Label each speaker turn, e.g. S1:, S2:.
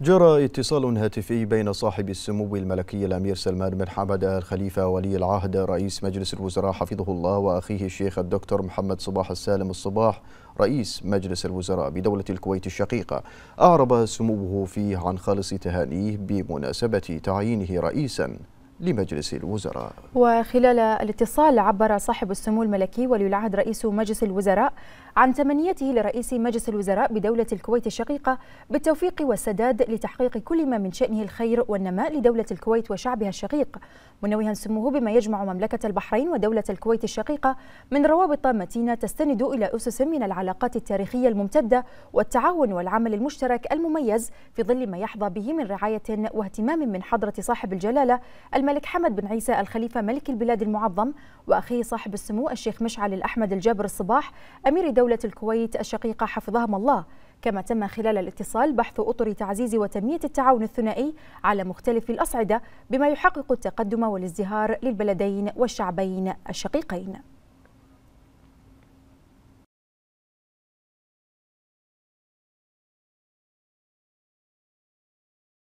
S1: جرى اتصال هاتفي بين صاحب السمو الملكي الأمير سلمان بن حمد آل خليفة ولي العهد رئيس مجلس الوزراء حفظه الله وأخيه الشيخ الدكتور محمد صباح السالم الصباح رئيس مجلس الوزراء بدولة الكويت الشقيقة أعرب سموه فيه عن خالص تهانيه بمناسبة تعيينه رئيسا لمجلس الوزراء
S2: وخلال الاتصال عبر صاحب السمو الملكي ولي العهد رئيس مجلس الوزراء عن تمنيته لرئيس مجلس الوزراء بدولة الكويت الشقيقة بالتوفيق والسداد لتحقيق كل ما من شأنه الخير والنماء لدولة الكويت وشعبها الشقيق منوها سموه بما يجمع مملكة البحرين ودولة الكويت الشقيقة من روابط متينة تستند إلى أسس من العلاقات التاريخية الممتدة والتعاون والعمل المشترك المميز في ظل ما يحظى به من رعاية واهتمام من حضرة صاحب الجلالة الملك حمد بن عيسى الخليفة ملك البلاد المعظم وأخيه صاحب السمو الشيخ مشعل الأحمد الجابر الصباح أمير دولة دولة الكويت الشقيقة حفظهم الله كما تم خلال الاتصال بحث أطر تعزيز وتنمية التعاون الثنائي على مختلف الأصعدة بما يحقق التقدم والازدهار للبلدين والشعبين الشقيقين